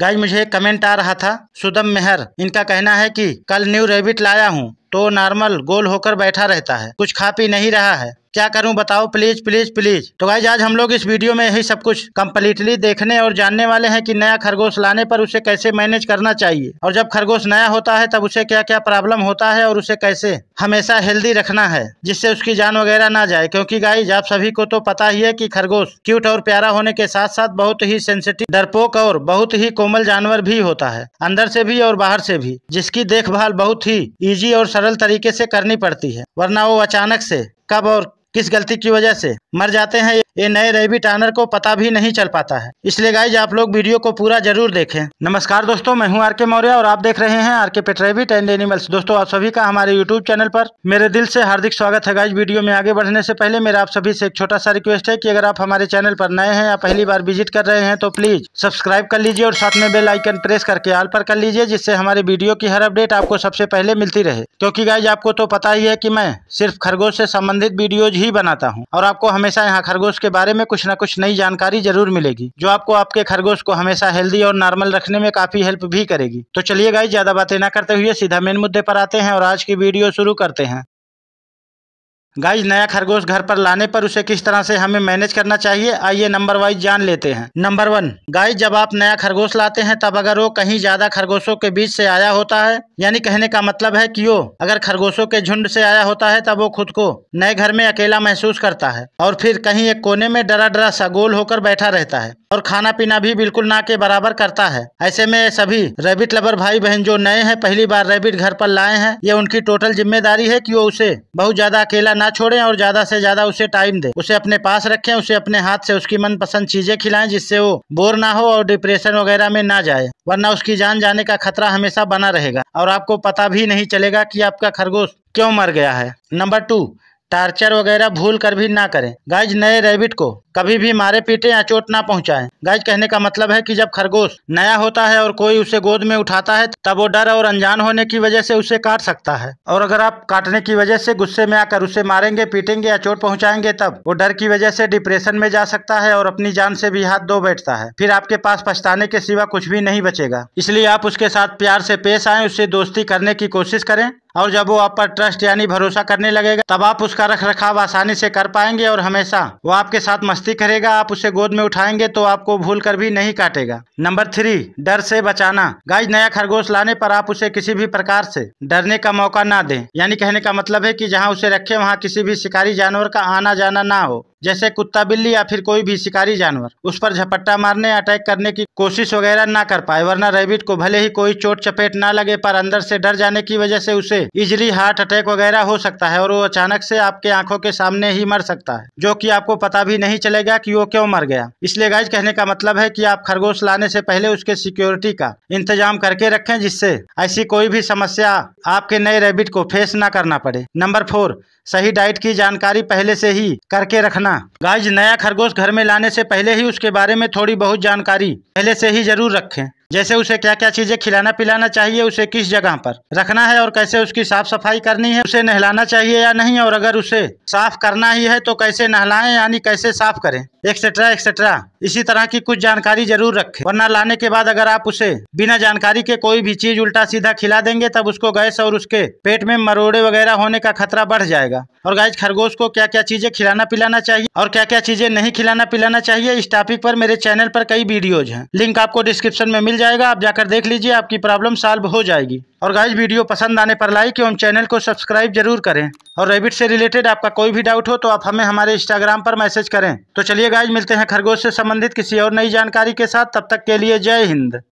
Guys मुझे comment आ रहा था सुदम मेहर इनका कहना है कि कल न्यू रेबिट लाया हूँ तो नॉर्मल गोल होकर बैठा रहता है कुछ खा पी नहीं रहा है क्या करूं बताओ प्लीज प्लीज प्लीज तो भाई आज हम लोग इस वीडियो में यही सब कुछ कम्प्लीटली देखने और जानने वाले हैं कि नया खरगोश लाने पर उसे कैसे मैनेज करना चाहिए और जब खरगोश नया होता है तब उसे क्या क्या प्रॉब्लम होता है और उसे कैसे हमेशा हेल्दी रखना है जिससे उसकी जान वगैरह ना जाए क्योंकि गाई आप सभी को तो पता ही है की खरगोश क्यूट और प्यारा होने के साथ साथ बहुत ही सेंसिटिव डरपोक और बहुत ही कोमल जानवर भी होता है अंदर से भी और बाहर से भी जिसकी देखभाल बहुत ही इजी और सरल तरीके से करनी पड़ती है वरना वो अचानक से कब और किस गलती की वजह से मर जाते हैं ये नए रेबी टानर को पता भी नहीं चल पाता है इसलिए गाइज आप लोग वीडियो को पूरा जरूर देखें नमस्कार दोस्तों मैं हूँ आर के मौर्य और आप देख रहे हैं आर के पेट रेबिट एंड एनिमल्स दोस्तों आप सभी का हमारे यूट्यूब चैनल पर मेरे दिल से हार्दिक स्वागत है गाइज वीडियो में आगे बढ़ने से पहले मेरा आप सभी से एक छोटा सा रिक्वेस्ट है की अगर आप हमारे चैनल पर नए हैं या पहली बार विजिट कर रहे हैं तो प्लीज सब्सक्राइब कर लीजिए और साथ में बेल आइकन प्रेस करके ऑल पर कर लीजिए जिससे हमारे वीडियो की हर अपडेट आपको सबसे पहले मिलती रहे क्योंकि गाइज आपको तो पता ही है की मैं सिर्फ खरगोश से संबंधित वीडियोज ही बनाता हूँ और आपको हमेशा यहाँ खरगोश के उसके बारे में कुछ न कुछ नई जानकारी जरूर मिलेगी जो आपको आपके खरगोश को हमेशा हेल्दी और नॉर्मल रखने में काफी हेल्प भी करेगी तो चलिए गाइज ज्यादा बातें ना करते हुए सीधा मेन मुद्दे पर आते हैं और आज की वीडियो शुरू करते हैं गाइज नया खरगोश घर पर लाने पर उसे किस तरह से हमें मैनेज करना चाहिए आइए नंबर वाइज जान लेते हैं नंबर वन गाइज जब आप नया खरगोश लाते हैं तब अगर वो कहीं ज्यादा खरगोशों के बीच से आया होता है यानी कहने का मतलब है कि वो अगर खरगोशों के झुंड से आया होता है तब वो खुद को नए घर में अकेला महसूस करता है और फिर कहीं एक कोने में डरा डरा सा गोल होकर बैठा रहता है और खाना पीना भी बिल्कुल ना के बराबर करता है ऐसे में सभी रैबिट लवर भाई बहन जो नए हैं पहली बार रैबिट घर पर लाए हैं ये उनकी टोटल जिम्मेदारी है कि वो उसे बहुत ज्यादा अकेला ना छोड़ें और ज्यादा से ज्यादा उसे टाइम दें उसे अपने पास रखें उसे अपने हाथ से उसकी मनपसंद चीजें खिलाएं जिससे वो बोर ना हो और डिप्रेशन वगैरह में ना जाए वरना उसकी जान जाने का खतरा हमेशा बना रहेगा और आपको पता भी नहीं चलेगा कि आपका खरगोश क्यों मर गया है नंबर टू टार्चर वगैरह भूल कर भी ना करें गाइज नए रेबिट को कभी भी मारे पीटे या चोट ना पहुंचाएं। गाइज कहने का मतलब है कि जब खरगोश नया होता है और कोई उसे गोद में उठाता है तब वो डर और अनजान होने की वजह से उसे काट सकता है और अगर आप काटने की वजह से गुस्से में आकर उसे मारेंगे पीटेंगे या चोट पहुँचाएंगे तब वो डर की वजह से डिप्रेशन में जा सकता है और अपनी जान से भी हाथ धो बैठता है फिर आपके पास पछताने के सिवा कुछ भी नहीं बचेगा इसलिए आप उसके साथ प्यार से पेश आए उससे दोस्ती करने की कोशिश करें और जब वो आप पर ट्रस्ट यानी भरोसा करने लगेगा तब आप उसका रख रखाव आसानी से कर पाएंगे और हमेशा वो आपके साथ मस्ती करेगा आप उसे गोद में उठाएंगे तो आपको भूल कर भी नहीं काटेगा नंबर थ्री डर से बचाना गाय नया खरगोश लाने पर आप उसे किसी भी प्रकार से डरने का मौका ना दें यानी कहने का मतलब है कि जहां उसे रखे वहां किसी भी शिकारी जानवर का आना जाना ना हो जैसे कुत्ता बिल्ली या फिर कोई भी शिकारी जानवर उस पर झपट्टा मारने अटैक करने की कोशिश वगैरह ना कर पाए वरना रेबिट को भले ही कोई चोट चपेट ना लगे पर अंदर से डर जाने की वजह से उसे इजली हार्ट अटैक वगैरह हो सकता है और वो अचानक से आपके आंखों के सामने ही मर सकता है जो की आपको पता भी नहीं चलेगा की वो क्यों मर गया इसलिए गाइज कहने का मतलब है की आप खरगोश लाने से पहले उसके सिक्योरिटी का इंतजाम करके रखे जिससे ऐसी कोई भी समस्या आपके नए रेबिट को फेस न करना पड़े नंबर फोर सही डाइट की जानकारी पहले से ही करके रखना करना गाइज नया खरगोश घर में लाने से पहले ही उसके बारे में थोड़ी बहुत जानकारी पहले से ही जरूर रखें जैसे उसे क्या क्या चीजें खिलाना पिलाना चाहिए उसे किस जगह पर रखना है और कैसे उसकी साफ सफाई करनी है उसे नहलाना चाहिए या नहीं और अगर उसे साफ करना ही है तो कैसे नहलाएं यानी कैसे साफ करें एक्सेट्रा एक्सेट्रा इसी तरह की कुछ जानकारी जरूर रखें वरना लाने के बाद अगर आप उसे बिना जानकारी के कोई भी चीज उल्टा सीधा खिला देंगे तब उसको गैस और उसके पेट में मरोड़े वगैरह होने का खतरा बढ़ जाएगा और गैस खरगोश को क्या क्या चीजें खिलाना पिलाना चाहिए और क्या क्या चीजें नहीं खिलाना पिलाना चाहिए इस टॉपिक पर मेरे चैनल पर कई वीडियोज है लिंक आपको डिस्क्रिप्शन में मिल जाएगा आप जाकर देख लीजिए आपकी प्रॉब्लम सॉल्व हो जाएगी और गाइज वीडियो पसंद आने पर लाइक एवं चैनल को सब्सक्राइब जरूर करें और रेबिट से रिलेटेड आपका कोई भी डाउट हो तो आप हमें हमारे इंस्टाग्राम पर मैसेज करें तो चलिए गाइज मिलते हैं खरगोश से संबंधित किसी और नई जानकारी के साथ तब तक के लिए जय हिंद